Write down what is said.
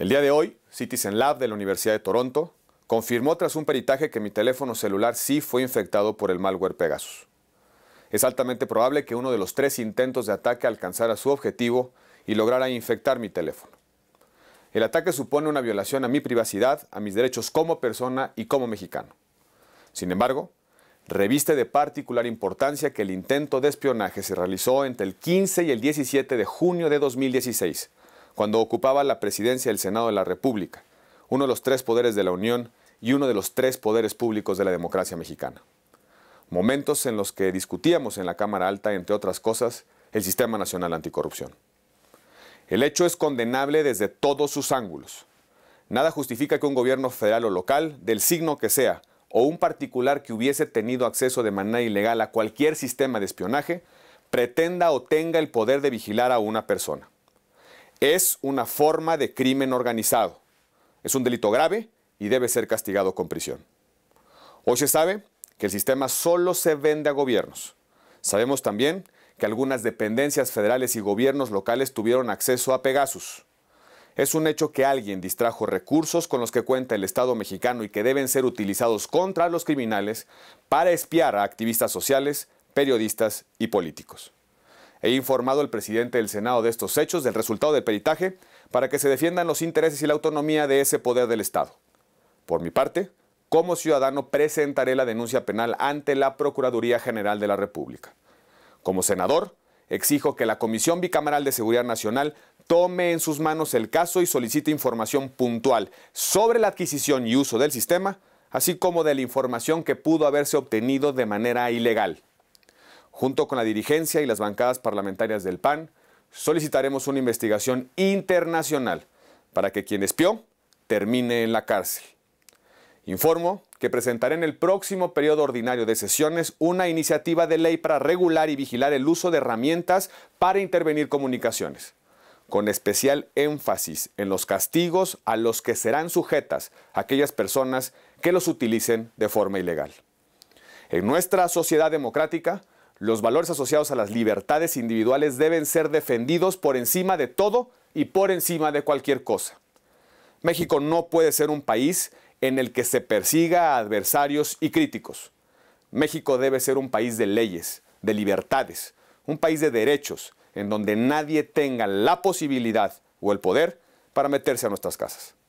El día de hoy, Citizen Lab de la Universidad de Toronto confirmó tras un peritaje que mi teléfono celular sí fue infectado por el malware Pegasus. Es altamente probable que uno de los tres intentos de ataque alcanzara su objetivo y lograra infectar mi teléfono. El ataque supone una violación a mi privacidad, a mis derechos como persona y como mexicano. Sin embargo, reviste de particular importancia que el intento de espionaje se realizó entre el 15 y el 17 de junio de 2016 cuando ocupaba la presidencia del Senado de la República, uno de los tres poderes de la Unión y uno de los tres poderes públicos de la democracia mexicana. Momentos en los que discutíamos en la Cámara Alta, entre otras cosas, el Sistema Nacional Anticorrupción. El hecho es condenable desde todos sus ángulos. Nada justifica que un gobierno federal o local, del signo que sea, o un particular que hubiese tenido acceso de manera ilegal a cualquier sistema de espionaje, pretenda o tenga el poder de vigilar a una persona es una forma de crimen organizado. Es un delito grave y debe ser castigado con prisión. Hoy se sabe que el sistema solo se vende a gobiernos. Sabemos también que algunas dependencias federales y gobiernos locales tuvieron acceso a Pegasus. Es un hecho que alguien distrajo recursos con los que cuenta el Estado mexicano y que deben ser utilizados contra los criminales para espiar a activistas sociales, periodistas y políticos. He informado al presidente del Senado de estos hechos, del resultado del peritaje, para que se defiendan los intereses y la autonomía de ese poder del Estado. Por mi parte, como ciudadano presentaré la denuncia penal ante la Procuraduría General de la República. Como senador, exijo que la Comisión Bicameral de Seguridad Nacional tome en sus manos el caso y solicite información puntual sobre la adquisición y uso del sistema, así como de la información que pudo haberse obtenido de manera ilegal. Junto con la dirigencia y las bancadas parlamentarias del PAN, solicitaremos una investigación internacional para que quien espió termine en la cárcel. Informo que presentaré en el próximo periodo ordinario de sesiones una iniciativa de ley para regular y vigilar el uso de herramientas para intervenir comunicaciones, con especial énfasis en los castigos a los que serán sujetas aquellas personas que los utilicen de forma ilegal. En nuestra sociedad democrática, los valores asociados a las libertades individuales deben ser defendidos por encima de todo y por encima de cualquier cosa. México no puede ser un país en el que se persiga a adversarios y críticos. México debe ser un país de leyes, de libertades, un país de derechos, en donde nadie tenga la posibilidad o el poder para meterse a nuestras casas.